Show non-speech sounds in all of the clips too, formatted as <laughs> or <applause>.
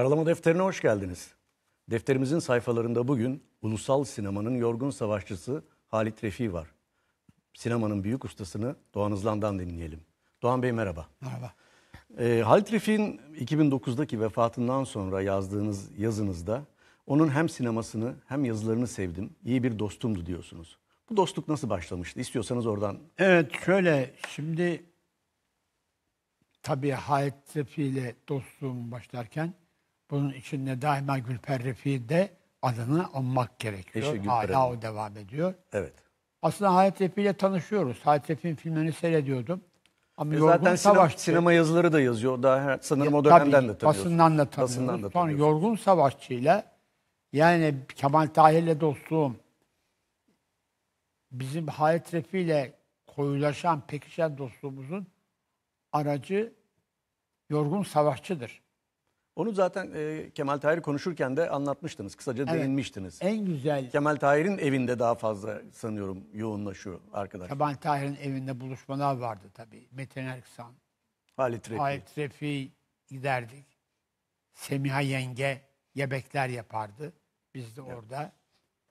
Karalama Defteri'ne hoş geldiniz. Defterimizin sayfalarında bugün ulusal sinemanın yorgun savaşçısı Halit Refi var. Sinemanın büyük ustasını Doğan Hızlan'dan dinleyelim. Doğan Bey merhaba. Merhaba. Ee, Halit Refi'nin 2009'daki vefatından sonra yazdığınız yazınızda onun hem sinemasını hem yazılarını sevdim, İyi bir dostumdu diyorsunuz. Bu dostluk nasıl başlamıştı? İstiyorsanız oradan... Evet şöyle şimdi tabii Halit Refi ile dostluğum başlarken bunun için içinde daima Gülper Refik'i de adını anmak gerekiyor. Eşi Hala o devam ediyor. Evet. Aslında Hayat Refi ile tanışıyoruz. Hayat Refi'nin filmlerini seyrediyordum. Ama E yorgun zaten sinema, sinema yazıları da yazıyor. Daha her- sanırım o dönemden de tanıyorsun. Basından da tanıyoruz. Sonra tanıyorsun. yorgun savaşçıyla yani Kemal ile dostluğum bizim Hayat ile koyulaşan, pekişen dostluğumuzun aracı yorgun savaşçıdır. Onu zaten e, Kemal Tahir konuşurken de anlatmıştınız. Kısaca Evet. değinmiştiniz. En güzel Kemal Tahir'in evinde daha fazla sanıyorum yoğunlaşıyor arkadaşlar. Kemal Tahir'in evinde buluşmalar vardı tabii. Metin Erksan, Halit Refik. Halit Refik'i giderdik. Semiha yenge yemekler yapardı. Biz de orada.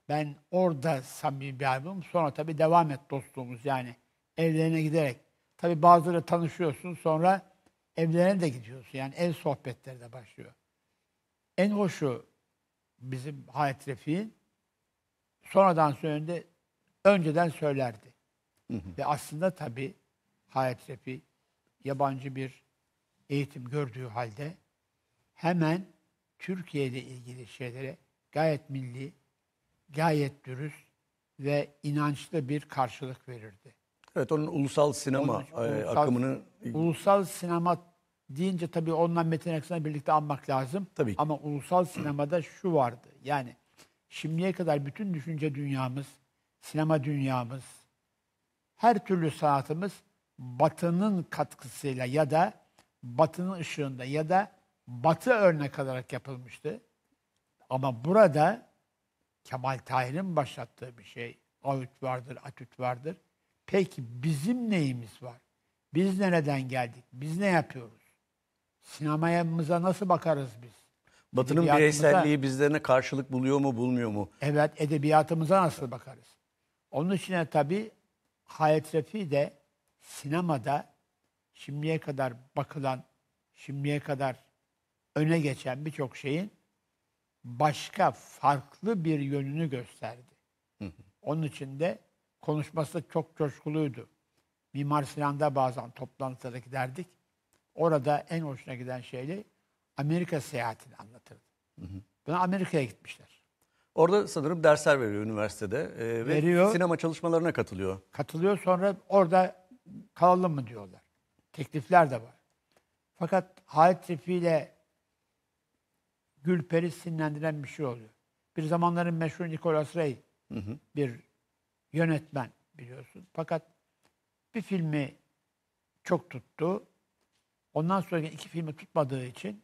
Ben orada samimi bir abim. Sonra tabii devam et dostluğumuz yani. Evlerine giderek. Tabii bazıları tanışıyorsun sonra evlerine de gidiyorsun. Yani ev sohbetleri de başlıyor. En hoşu bizim Hayat Refik'in sonradan söylediğinde önceden söylerdi. Hı hı. Ve aslında tabii Hayat Refik yabancı bir eğitim gördüğü halde hemen Türkiye ile ilgili şeylere gayet milli, gayet dürüst ve inançlı bir karşılık verirdi. Evet onun ulusal sinema onun, e, ulusal, akımını ulusal sinema deyince tabii onunla Metin Aksan'ı birlikte anmak lazım. Tabii Ama ulusal sinemada şu vardı. Yani şimdiye kadar bütün düşünce dünyamız, sinema dünyamız, her türlü sanatımız batının katkısıyla ya da batının ışığında ya da batı örnek olarak yapılmıştı. Ama burada Kemal Tahir'in başlattığı bir şey. Avüt vardır, atüt vardır. Peki bizim neyimiz var? Biz nereden geldik? Biz ne yapıyoruz? sinemamıza nasıl bakarız biz? Batı'nın bireyselliği bizlerine karşılık buluyor mu bulmuyor mu? Evet, edebiyatımıza nasıl bakarız? Onun için de tabii Hayat Refi de sinemada şimdiye kadar bakılan, şimdiye kadar öne geçen birçok şeyin başka, farklı bir yönünü gösterdi. Onun için de konuşması çok coşkuluydu. Mimar Sinan'da bazen toplantıda derdik. Orada en hoşuna giden şeyle Amerika seyahatini anlatırdı. Buna Amerika'ya gitmişler. Orada sanırım dersler veriyor üniversitede e, ve sinema çalışmalarına katılıyor. Katılıyor sonra orada kalalım mı diyorlar. Teklifler de var. Fakat Halit Refi ile Gülper'i sinirlendiren bir şey oluyor. Bir zamanların meşhur Nicolas Rey bir yönetmen biliyorsun. Fakat bir filmi çok tuttu. Ondan sonra iki filmi tutmadığı için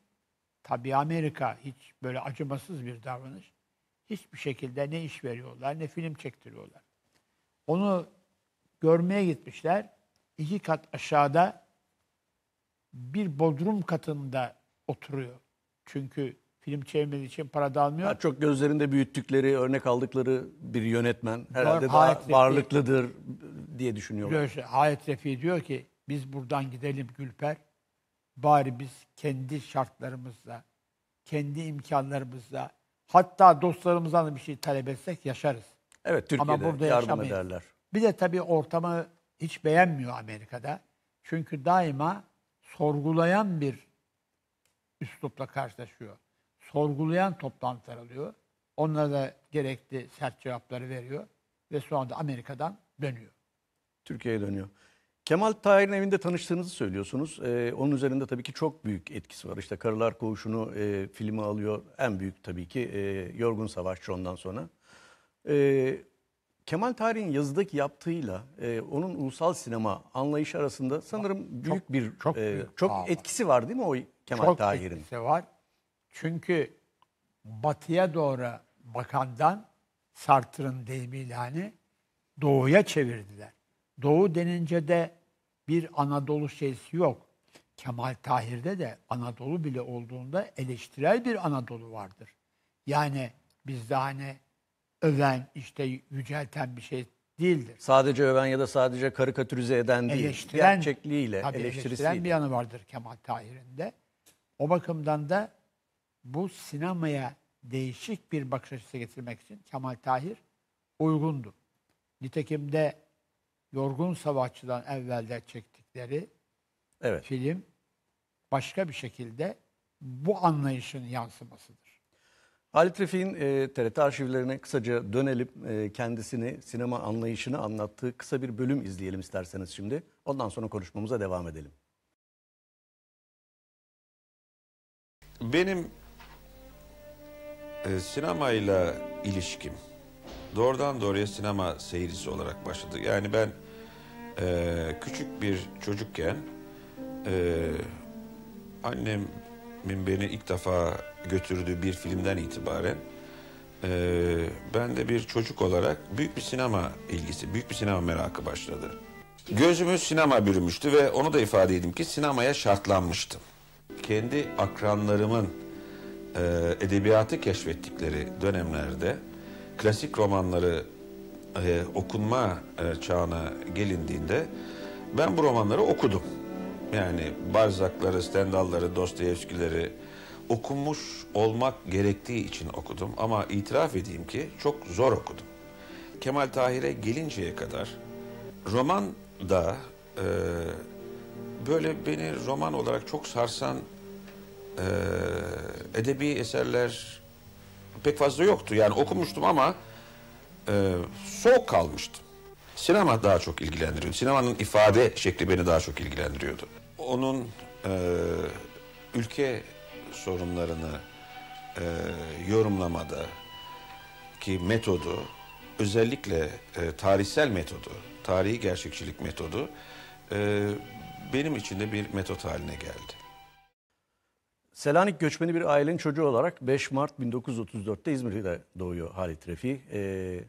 tabii Amerika hiç böyle acımasız bir davranış. Hiçbir şekilde ne iş veriyorlar ne film çektiriyorlar. Onu görmeye gitmişler. İki kat aşağıda bir bodrum katında oturuyor. Çünkü film çevirmediği için para da almıyor. Ha, çok gözlerinde büyüttükleri, örnek aldıkları bir yönetmen herhalde daha varlıklıdır diye düşünüyorlar. Hayat Refi diyor ki biz buradan gidelim Gülper bari biz kendi şartlarımızla, kendi imkanlarımızla, hatta dostlarımızdan da bir şey talep etsek yaşarız. Evet, Türkiye'de Ama burada yardım yaşamayız. ederler. Bir de tabii ortamı hiç beğenmiyor Amerika'da. Çünkü daima sorgulayan bir üslupla karşılaşıyor. Sorgulayan toplantılar alıyor. Onlara da gerekli sert cevapları veriyor. Ve sonra da Amerika'dan dönüyor. Türkiye'ye dönüyor. Kemal Tahir'in evinde tanıştığınızı söylüyorsunuz. Ee, onun üzerinde tabii ki çok büyük etkisi var. İşte Karılar Koğuşu'nu e, filmi alıyor. En büyük tabii ki e, Yorgun Savaşçı ondan sonra. E, Kemal Tahir'in yazıdaki yaptığıyla e, onun ulusal sinema anlayışı arasında sanırım büyük çok, bir çok, e, büyük çok etkisi var değil mi o Kemal Tahir'in? Çok etkisi var. Çünkü batıya doğru bakandan Sartre'ın deyimiyle hani doğuya çevirdiler. Doğu denince de bir Anadolu şeysi yok. Kemal Tahir'de de Anadolu bile olduğunda eleştirel bir Anadolu vardır. Yani bizde hani öven, işte yücelten bir şey değildir. Sadece öven ya da sadece karikatürize eden değil. Eleştiren, gerçekliğiyle, tabii eleştirisiyle. Eleştiren bir yanı vardır Kemal Tahir'in de. O bakımdan da bu sinemaya değişik bir bakış açısı getirmek için Kemal Tahir uygundu. Nitekim de Yorgun Savaşçı'dan evvelde çektikleri evet. film başka bir şekilde bu anlayışın yansımasıdır. Halit Refik'in e, TRT arşivlerine kısaca dönelim. E, kendisini, sinema anlayışını anlattığı kısa bir bölüm izleyelim isterseniz şimdi. Ondan sonra konuşmamıza devam edelim. Benim e, sinemayla ilişkim doğrudan doğruya sinema seyircisi olarak başladı. Yani ben e, küçük bir çocukken e, annemin beni ilk defa götürdüğü bir filmden itibaren e, ben de bir çocuk olarak büyük bir sinema ilgisi, büyük bir sinema merakı başladı. Gözümüz sinema bürümüştü ve onu da ifade edeyim ki sinemaya şartlanmıştım. Kendi akranlarımın e, edebiyatı keşfettikleri dönemlerde klasik romanları e, okunma e, çağına gelindiğinde ben bu romanları okudum. Yani Barzakları, Stendhal'ları, Dostoyevski'leri okumuş olmak gerektiği için okudum. Ama itiraf edeyim ki çok zor okudum. Kemal Tahir'e gelinceye kadar roman da e, böyle beni roman olarak çok sarsan e, edebi eserler pek fazla yoktu. Yani okumuştum ama e, soğuk kalmıştım. Sinema daha çok ilgilendiriyordu. Sinemanın ifade şekli beni daha çok ilgilendiriyordu. Onun e, ülke sorunlarını e, yorumlamada ki metodu özellikle e, tarihsel metodu, tarihi gerçekçilik metodu e, benim için de bir metot haline geldi. Selanik göçmeni bir ailenin çocuğu olarak 5 Mart 1934'te İzmir'de doğuyor Halit Refi. Ee,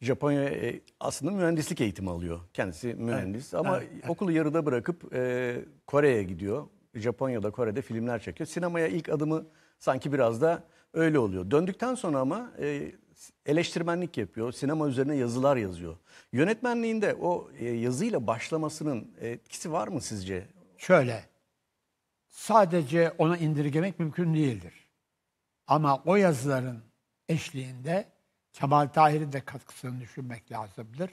Japonya e, aslında mühendislik eğitimi alıyor. Kendisi mühendis evet. ama evet. okulu yarıda bırakıp e, Kore'ye gidiyor. Japonya'da, Kore'de filmler çekiyor. Sinemaya ilk adımı sanki biraz da öyle oluyor. Döndükten sonra ama e, eleştirmenlik yapıyor. Sinema üzerine yazılar yazıyor. Yönetmenliğinde o e, yazıyla başlamasının etkisi var mı sizce? Şöyle, sadece ona indirgemek mümkün değildir. Ama o yazıların eşliğinde Kemal Tahir'in de katkısını düşünmek lazımdır.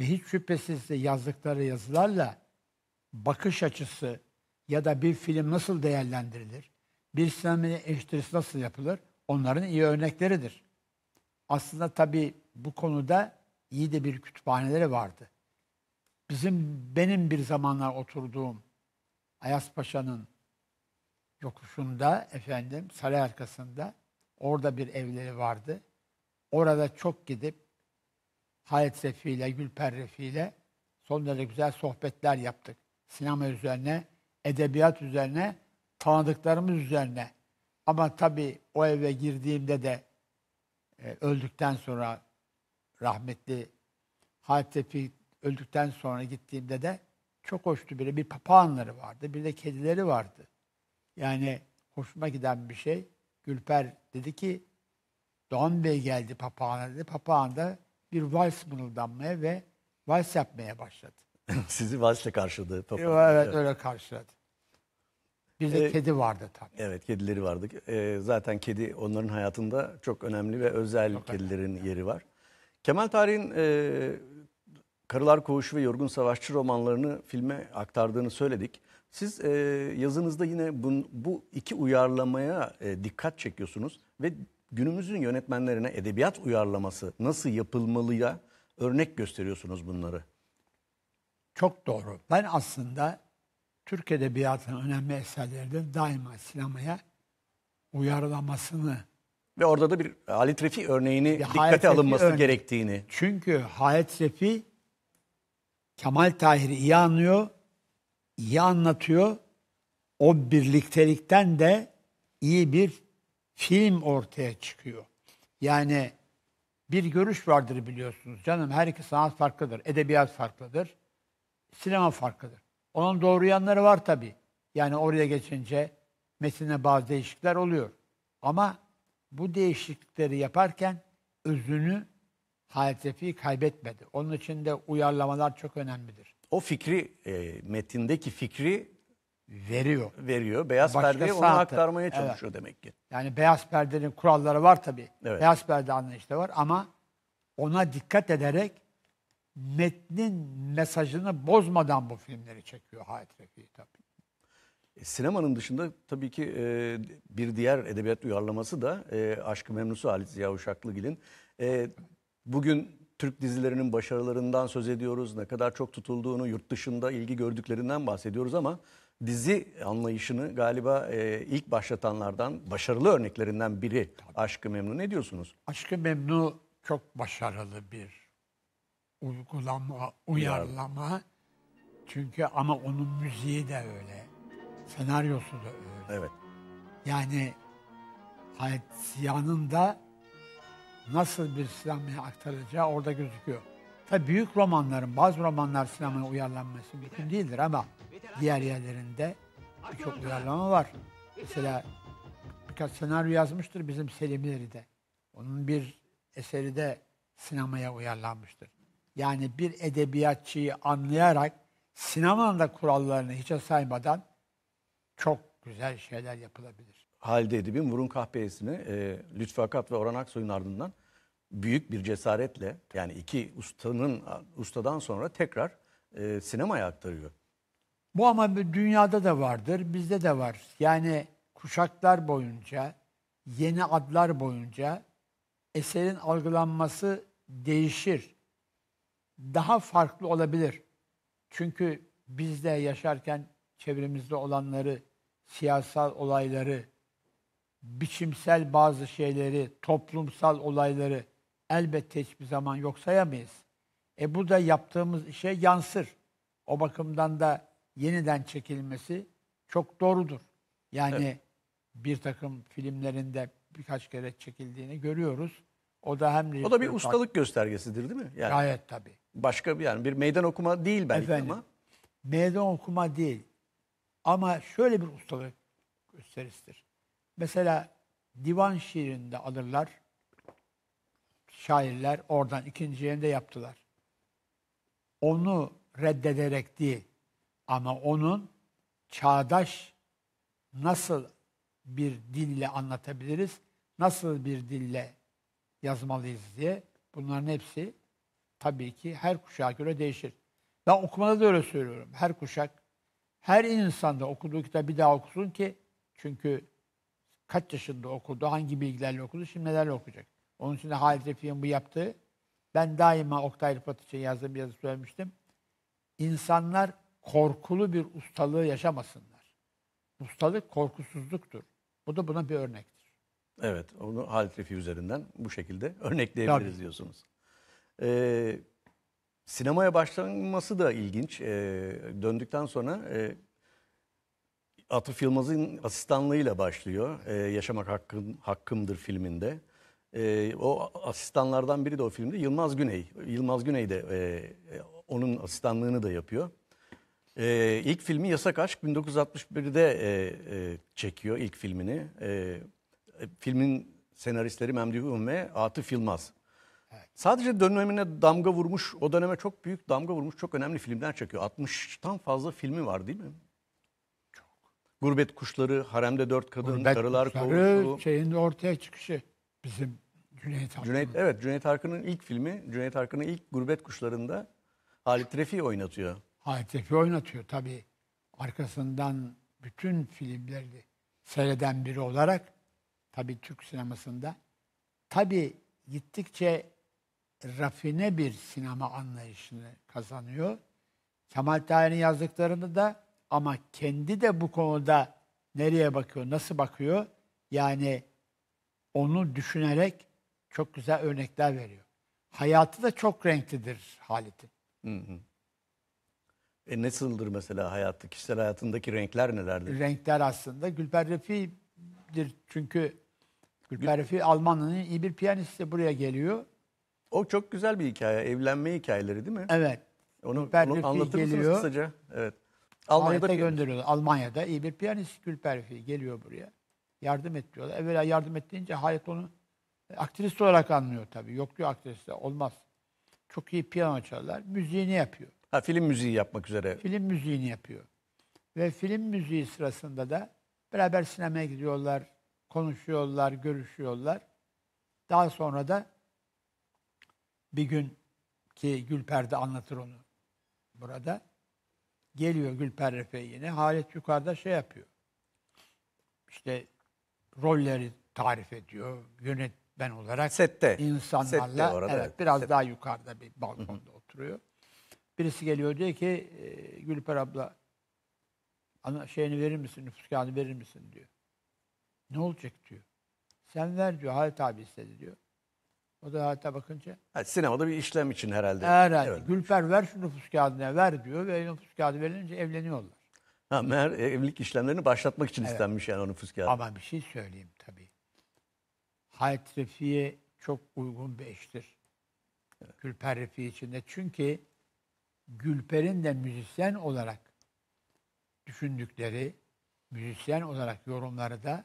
Ve hiç şüphesiz de yazdıkları yazılarla bakış açısı ya da bir film nasıl değerlendirilir, bir sinema eleştirisi nasıl yapılır onların iyi örnekleridir. Aslında tabii bu konuda iyi de bir kütüphaneleri vardı. Bizim benim bir zamanlar oturduğum Ayas Paşa'nın yokuşunda efendim saray arkasında orada bir evleri vardı. Orada çok gidip Halit Refi ile Gülper Refi ile son derece güzel sohbetler yaptık. Sinema üzerine, edebiyat üzerine, tanıdıklarımız üzerine. Ama tabii o eve girdiğimde de e, öldükten sonra rahmetli Halit Refi öldükten sonra gittiğimde de çok hoştu biri. Bir papağanları vardı, bir de kedileri vardı. Yani hoşuma giden bir şey. Gülper dedi ki Doğan Bey geldi papağana dedi. Papağan da bir vals mırıldanmaya ve vals yapmaya başladı. <laughs> Sizi valsle karşıladı papağan. Evet, evet öyle karşıladı. Bir de ee, kedi vardı tabii. Evet kedileri vardı. Ee, zaten kedi onların hayatında çok önemli ve özel çok kedilerin önemli. yeri var. Kemal Tarih'in e, Karılar Koğuşu ve Yorgun Savaşçı romanlarını filme aktardığını söyledik. Siz e, yazınızda yine bu, bu iki uyarlamaya e, dikkat çekiyorsunuz ve günümüzün yönetmenlerine edebiyat uyarlaması nasıl yapılmalıya örnek gösteriyorsunuz bunları. Çok doğru. Ben aslında Türk Edebiyatı'nın önemli eserlerden daima sinemaya uyarlamasını ve orada da bir Halit Refi örneğini dikkate Halit alınması örneği. gerektiğini. Çünkü Halit Refi Kemal Tahir iyi anlıyor, iyi anlatıyor. O birliktelikten de iyi bir film ortaya çıkıyor. Yani bir görüş vardır biliyorsunuz canım. Her iki sanat farklıdır. Edebiyat farklıdır. Sinema farklıdır. Onun doğru yanları var tabii. Yani oraya geçince metinde bazı değişiklikler oluyor. Ama bu değişiklikleri yaparken özünü Halifeliği kaybetmedi. Onun için de uyarlamalar çok önemlidir. O fikri, e, metindeki fikri veriyor. veriyor. Beyaz Başka perdeye onu aktarmaya çalışıyor demek ki. Yani beyaz perdenin kuralları var tabii. Evet. Beyaz perde anlayışı da var ama ona dikkat ederek metnin mesajını bozmadan bu filmleri çekiyor Hayat Refik'i tabii. E, sinemanın dışında tabii ki e, bir diğer edebiyat uyarlaması da e, Aşkı Memnusu Halit Ziya Uşaklıgil'in e, Bugün Türk dizilerinin başarılarından söz ediyoruz. Ne kadar çok tutulduğunu, yurt dışında ilgi gördüklerinden bahsediyoruz ama dizi anlayışını galiba e, ilk başlatanlardan, başarılı örneklerinden biri Aşkı Memnu. Ne diyorsunuz? Aşkı Memnu çok başarılı bir uygulama, uyarlama. Çünkü ama onun müziği de öyle. Senaryosu da öyle. Evet. Yani Hayat Ziya'nın da nasıl bir sinemaya aktarılacağı orada gözüküyor. Tabii büyük romanların, bazı romanlar sinemaya uyarlanması mümkün değildir ama diğer yerlerinde birçok uyarlama var. Mesela birkaç senaryo yazmıştır bizim Selimleri de. Onun bir eseri de sinemaya uyarlanmıştır. Yani bir edebiyatçıyı anlayarak sinemanın da kurallarını hiçe saymadan çok güzel şeyler yapılabilir. Halide bir Vurun Kahpeyesi'ni e, Lütfü Akat ve Orhan Aksoy'un ardından büyük bir cesaretle yani iki ustanın ustadan sonra tekrar e, sinemaya aktarıyor. Bu ama dünyada da vardır, bizde de var. Yani kuşaklar boyunca, yeni adlar boyunca eserin algılanması değişir. Daha farklı olabilir. Çünkü biz de yaşarken çevremizde olanları, siyasal olayları, biçimsel bazı şeyleri, toplumsal olayları elbette hiçbir zaman yok sayamayız. E bu da yaptığımız işe yansır. O bakımdan da yeniden çekilmesi çok doğrudur. Yani evet. bir takım filmlerinde birkaç kere çekildiğini görüyoruz. O da hem O da bir Park... ustalık göstergesidir değil mi? Yani Gayet tabii. Başka bir yani bir meydan okuma değil belki Efendim, ama. Meydan okuma değil. Ama şöyle bir ustalık gösterisidir. Mesela divan şiirinde alırlar. Şairler oradan ikinci yerinde yaptılar. Onu reddederek değil ama onun çağdaş nasıl bir dille anlatabiliriz, nasıl bir dille yazmalıyız diye bunların hepsi tabii ki her kuşağa göre değişir. Ben okumada da öyle söylüyorum. Her kuşak, her insanda okuduğu kitabı bir daha okusun ki çünkü kaç yaşında okudu, hangi bilgilerle okudu, şimdi nelerle okuyacak. Onun için de Halit Refik'in bu yaptığı, ben daima Oktay Rıfat için yazdığım bir yazı söylemiştim. İnsanlar korkulu bir ustalığı yaşamasınlar. Ustalık korkusuzluktur. Bu da buna bir örnektir. Evet, onu Halit Refik üzerinden bu şekilde örnekleyebiliriz Tabii. diyorsunuz. Ee, sinemaya başlanması da ilginç. Ee, döndükten sonra e, Atıf Yılmaz'ın asistanlığıyla başlıyor. Ee, Yaşamak Hakkım, Hakkımdır filminde. Ee, o asistanlardan biri de o filmde Yılmaz Güney. Yılmaz Güney de e, e onun asistanlığını da yapıyor. Ee, ilk filmi Yasak Aşk 1961'de e, e, çekiyor ilk filmini. Ee, e, filmin senaristleri Memduh Ün ve Atıf Yılmaz. Evet. Sadece dönemine damga vurmuş, o döneme çok büyük damga vurmuş, çok önemli filmler çekiyor. 60'tan fazla filmi var değil mi? Gurbet Kuşları, Haremde Dört Kadın, Gurbet Karılar Kuşları, Kovusu. şeyin ortaya çıkışı bizim Cüneyt Arkın. Cüneyt, evet Cüneyt Arkın'ın ilk filmi, Cüneyt Arkın'ın ilk Gurbet Kuşları'nda Halit Refi oynatıyor. Halit Refi oynatıyor tabii. Arkasından bütün filmleri seyreden biri olarak tabii Türk sinemasında tabii gittikçe rafine bir sinema anlayışını kazanıyor. Kemal Tahir'in yazdıklarını da ama kendi de bu konuda nereye bakıyor, nasıl bakıyor? Yani onu düşünerek çok güzel örnekler veriyor. Hayatı da çok renklidir Halit'in. Hı hı. E nasıldır mesela hayatı, kişisel hayatındaki renkler nelerdir? Renkler aslında Gülper Refi'dir çünkü Gülper Gül... Refi Almanya'nın iyi bir piyanisti buraya geliyor. O çok güzel bir hikaye, evlenme hikayeleri değil mi? Evet. Onu, onu anlatır geliyor. mısınız kısaca? Evet. Almanya'da gönderiyorlar. Almanya'da iyi bir piyanist Gülperfi geliyor buraya. Yardım et diyorlar. Evvela yardım ettiğince Hayat onu e, aktrist olarak anlıyor tabii. Yok diyor aktrist olmaz. Çok iyi piyano çalarlar. Müziğini yapıyor. Ha, film müziği yapmak üzere. Film müziğini yapıyor. Ve film müziği sırasında da beraber sinemaya gidiyorlar, konuşuyorlar, görüşüyorlar. Daha sonra da bir gün ki Gülper de anlatır onu burada. Geliyor Gülper Refe yine. Halit yukarıda şey yapıyor. İşte rolleri tarif ediyor. Yönetmen olarak sette. İnsanlarla. sette evet biraz sette. daha yukarıda bir balkonda oturuyor. Birisi geliyor diyor ki e, Gülper abla ana şeyini verir misin, nüfus kağıdını verir misin diyor. Ne olacak diyor. Sen ver diyor, Halit abi istedi diyor. O da hatta bakınca. Ha, sinemada bir işlem için herhalde. Herhalde. Evet. Gülfer ver şu nüfus kağıdına ver diyor ve nüfus kağıdı verilince evleniyorlar. Ha, meğer evlilik işlemlerini başlatmak için evet. istenmiş yani o nüfus kağıdı. Ama bir şey söyleyeyim tabii. Hayat Refik'e çok uygun bir eştir. Evet. Gülper Refik içinde. Çünkü Gülper'in de müzisyen olarak düşündükleri, müzisyen olarak yorumları da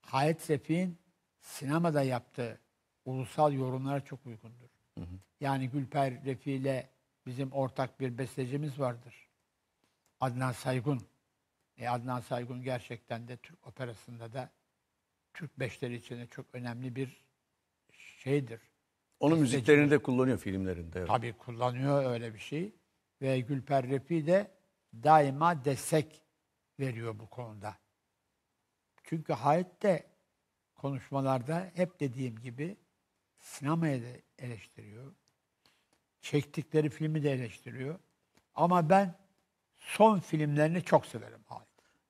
Hayat Refik'in sinemada yaptığı ulusal yorumlara çok uygundur. Hı hı. Yani Gülper Refi ile bizim ortak bir bestecimiz vardır. Adnan Saygun. E Adnan Saygun gerçekten de Türk operasında da Türk beşleri içinde çok önemli bir şeydir. Onun besteci. de kullanıyor filmlerinde. Evet. Tabii kullanıyor öyle bir şey. Ve Gülper Refi de daima destek veriyor bu konuda. Çünkü Hayat de konuşmalarda hep dediğim gibi sinemayı da eleştiriyor. Çektikleri filmi de eleştiriyor. Ama ben son filmlerini çok severim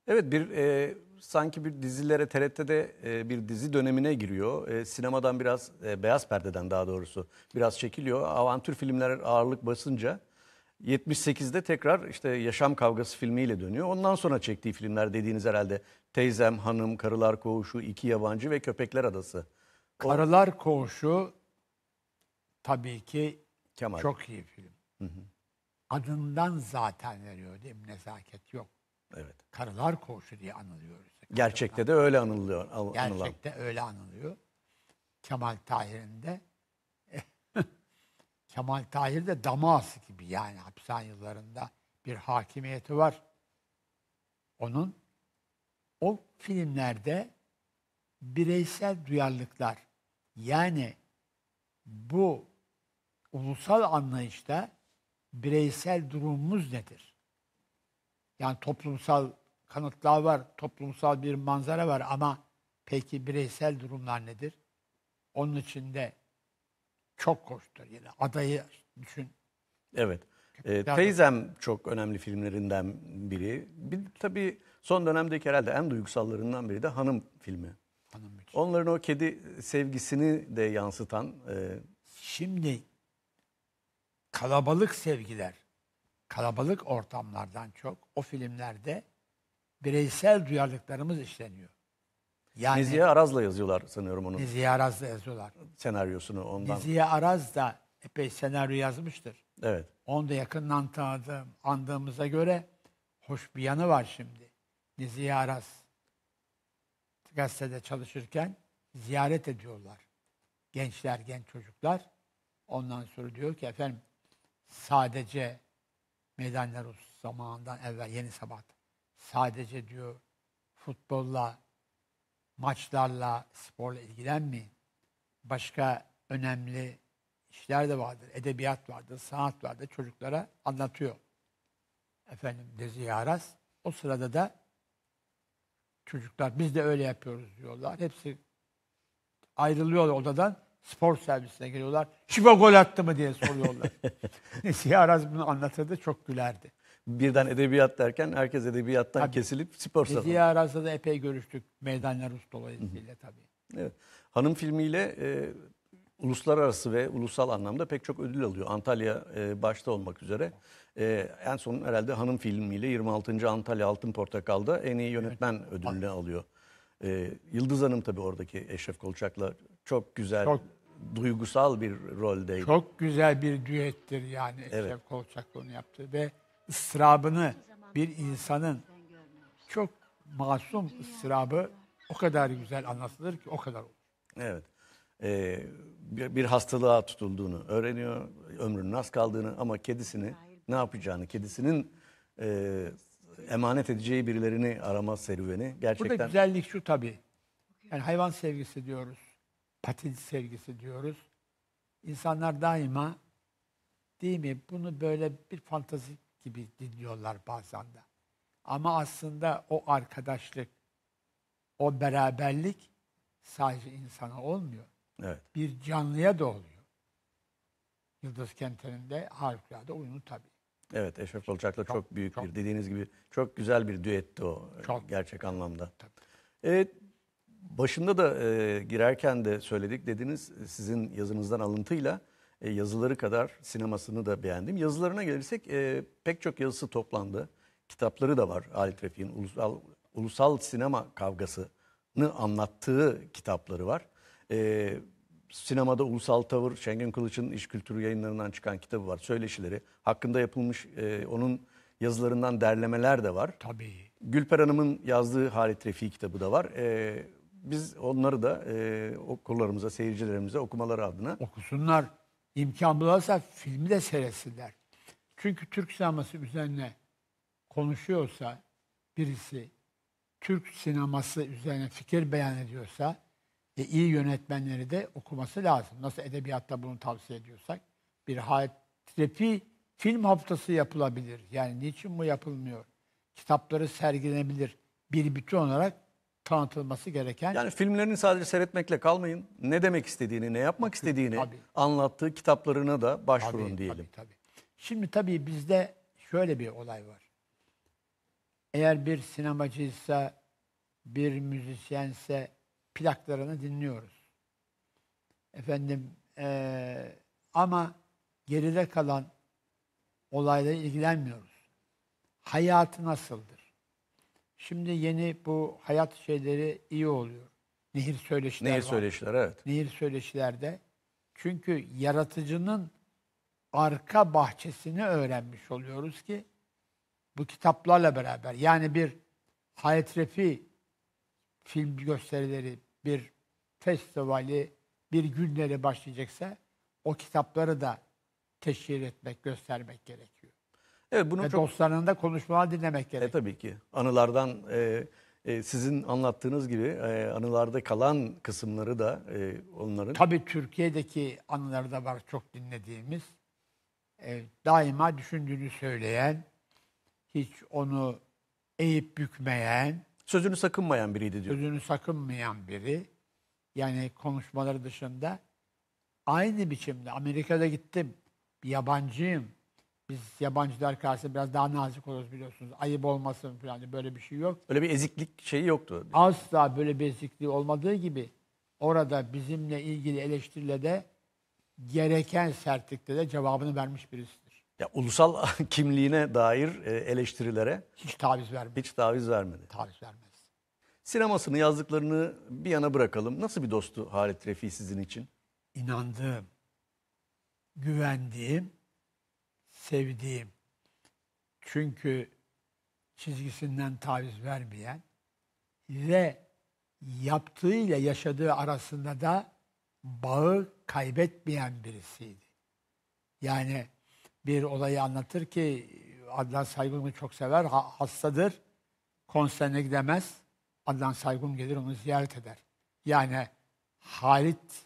Evet bir e, sanki bir dizilere TRT'de e, bir dizi dönemine giriyor. E, sinemadan biraz e, beyaz perdeden daha doğrusu biraz çekiliyor. Avantür filmler ağırlık basınca 78'de tekrar işte Yaşam Kavgası filmiyle dönüyor. Ondan sonra çektiği filmler dediğiniz herhalde Teyzem, Hanım, Karılar Koğuşu, İki Yabancı ve Köpekler Adası. Karalar Koğuşu tabii ki Kemal. çok iyi film. Hı hı. Adından zaten veriyor değil mi? Nezaket yok. Evet. Karalar Koğuşu diye anılıyoruz. Gerçekte de öyle anılıyor. Al, Gerçekte anılan. öyle anılıyor. Kemal Tahir'in de <laughs> Kemal Tahir de daması gibi yani hapishane yıllarında bir hakimiyeti var. Onun o filmlerde bireysel duyarlılıklar yani bu ulusal anlayışta bireysel durumumuz nedir? Yani toplumsal kanıtlar var, toplumsal bir manzara var ama peki bireysel durumlar nedir? Onun içinde çok koştur yine. Adayı düşün. Evet. E, teyzem çok önemli filmlerinden biri. Bir, tabii son dönemdeki herhalde en duygusallarından biri de Hanım filmi. Onların o kedi sevgisini de yansıtan. E... Şimdi kalabalık sevgiler, kalabalık ortamlardan çok o filmlerde bireysel duyarlılıklarımız işleniyor. Yani, Nezihe Araz'la yazıyorlar sanıyorum onu. Nezihe Araz'la yazıyorlar. Senaryosunu ondan. Nezihe Araz da epey senaryo yazmıştır. Evet. Onu da yakından tanıdığım, andığımıza göre hoş bir yanı var şimdi. Nezihe Araz gazetede çalışırken ziyaret ediyorlar. Gençler, genç çocuklar. Ondan sonra diyor ki efendim sadece Meydanlar zamanından evvel yeni sabah sadece diyor futbolla, maçlarla, sporla ilgilenmeyin. Başka önemli işler de vardır. Edebiyat vardır, sanat vardır. Çocuklara anlatıyor. Efendim Dezi Yaras. O sırada da çocuklar. Biz de öyle yapıyoruz diyorlar. Hepsi ayrılıyor odadan. Spor servisine geliyorlar. Şiva gol attı mı diye soruyorlar. <laughs> Nesiye Araz bunu anlatırdı. Çok gülerdi. Birden edebiyat derken herkes edebiyattan tabii. kesilip spor salonu. Nesiye Araz'la da epey görüştük. Meydanlar Rus dolayısıyla tabii. Evet. Hanım filmiyle e, uluslararası ve ulusal anlamda pek çok ödül alıyor. Antalya e, başta olmak üzere. E, en son herhalde hanım filmiyle 26. Antalya Altın Portakal'da en iyi yönetmen evet. ödülünü alıyor. E, Yıldız Hanım tabii oradaki Eşref Kolçak'la çok güzel, çok, duygusal bir roldeydi. Çok güzel bir düettir yani Eşref evet. Kolçak onu yaptı. Ve ıstırabını bir insanın çok masum ıstırabı o kadar güzel anlatılır ki o kadar olur. Evet e, bir, bir hastalığa tutulduğunu öğreniyor. Ömrünün az kaldığını ama kedisini ne yapacağını, kedisinin e, emanet edeceği birilerini arama serüveni gerçekten... Burada güzellik şu tabii. Yani hayvan sevgisi diyoruz. patin sevgisi diyoruz. İnsanlar daima değil mi bunu böyle bir fantazi gibi dinliyorlar bazen de. Ama aslında o arkadaşlık, o beraberlik sadece insana olmuyor. Evet. Bir canlıya da oluyor. Yıldız Kenter'in de harikulade oyunu tabii. Evet Eşref Balçak'la çok, çok büyük çok, bir dediğiniz gibi çok güzel bir düetti o çok, gerçek anlamda. Tabii. Evet, başında da e, girerken de söyledik dediniz e, sizin yazınızdan alıntıyla e, yazıları kadar sinemasını da beğendim. Yazılarına gelirsek e, pek çok yazısı toplandı. Kitapları da var Ali Trafik'in ulusal, ulusal sinema kavgasını anlattığı kitapları var. E, sinemada Ulusal Tavır, Şengün Kılıç'ın İş Kültürü yayınlarından çıkan kitabı var. Söyleşileri. Hakkında yapılmış e, onun yazılarından derlemeler de var. Tabii. Gülper Hanım'ın yazdığı Halit Refi kitabı da var. E, biz onları da e, okurlarımıza, seyircilerimize okumaları adına... Okusunlar. İmkan bularsa filmi de seyretsinler. Çünkü Türk sineması üzerine konuşuyorsa birisi, Türk sineması üzerine fikir beyan ediyorsa ve iyi yönetmenleri de okuması lazım. Nasıl edebiyatta bunu tavsiye ediyorsak. Bir hatrefi film haftası yapılabilir. Yani niçin bu yapılmıyor? Kitapları sergilenebilir. Bir bütün olarak tanıtılması gereken... Yani filmlerini sadece seyretmekle kalmayın. Ne demek istediğini, ne yapmak istediğini tabii. anlattığı kitaplarına da başvurun tabii, diyelim. Tabii, tabii. Şimdi tabii bizde şöyle bir olay var. Eğer bir sinemacıysa, bir müzisyense, plaklarını dinliyoruz. Efendim e, ama geride kalan olayla ilgilenmiyoruz. Hayatı nasıldır? Şimdi yeni bu hayat şeyleri iyi oluyor. Nehir söyleşiler Nehir var. söyleşiler evet. Nehir söyleşilerde. Çünkü yaratıcının arka bahçesini öğrenmiş oluyoruz ki bu kitaplarla beraber yani bir Hayat Refi film gösterileri, bir festivali, bir günleri başlayacaksa o kitapları da teşhir etmek, göstermek gerekiyor. Evet, bunu Ve çok... dostlarının da konuşmalar dinlemek e, gerekiyor. E, tabii ki. Anılardan e, e, sizin anlattığınız gibi e, anılarda kalan kısımları da e, onların... Tabii Türkiye'deki anıları da var çok dinlediğimiz. E, daima düşündüğünü söyleyen, hiç onu eğip bükmeyen, Sözünü sakınmayan biriydi diyor. Sözünü sakınmayan biri. Yani konuşmaları dışında aynı biçimde Amerika'da gittim. Bir yabancıyım. Biz yabancılar karşısında biraz daha nazik oluruz biliyorsunuz. Ayıp olmasın falan böyle bir şey yok. Öyle bir eziklik şeyi yoktu. Asla böyle bir ezikliği olmadığı gibi orada bizimle ilgili eleştirile de gereken sertlikte de cevabını vermiş birisi. Ya ulusal <laughs> kimliğine dair e, eleştirilere hiç taviz vermedi. Hiç taviz vermedi. Taviz vermez. Sinemasını, yazdıklarını bir yana bırakalım. Nasıl bir dostu Halit Refi sizin için? İnandığım, güvendiğim, sevdiğim. Çünkü çizgisinden taviz vermeyen ve yaptığıyla yaşadığı arasında da bağı kaybetmeyen birisiydi. Yani bir olayı anlatır ki Adnan Saygun'u çok sever, hastadır. Konserine gidemez. Adnan Saygun gelir onu ziyaret eder. Yani Halit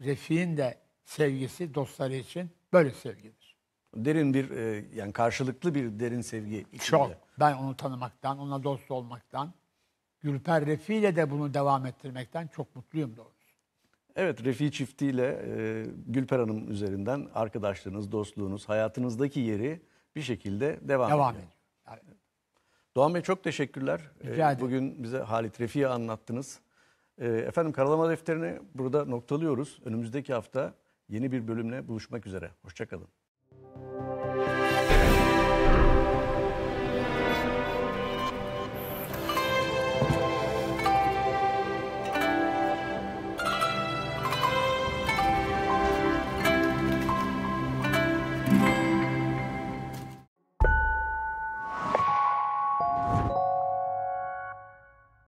Refik'in de sevgisi dostları için böyle sevgidir. Derin bir e, yani karşılıklı bir derin sevgi. Içinde. Çok. Ben onu tanımaktan, ona dost olmaktan, Gülper Refi ile de bunu devam ettirmekten çok mutluyum doğrusu. Evet, Refi Çifti ile e, Gülper Hanım üzerinden arkadaşlığınız, dostluğunuz, hayatınızdaki yeri bir şekilde devam, devam ediyor. ediyor. Doğan Bey çok teşekkürler. Rica ederim. Bugün bize Halit Refik'i anlattınız. Efendim karalama defterini burada noktalıyoruz. Önümüzdeki hafta yeni bir bölümle buluşmak üzere. Hoşçakalın.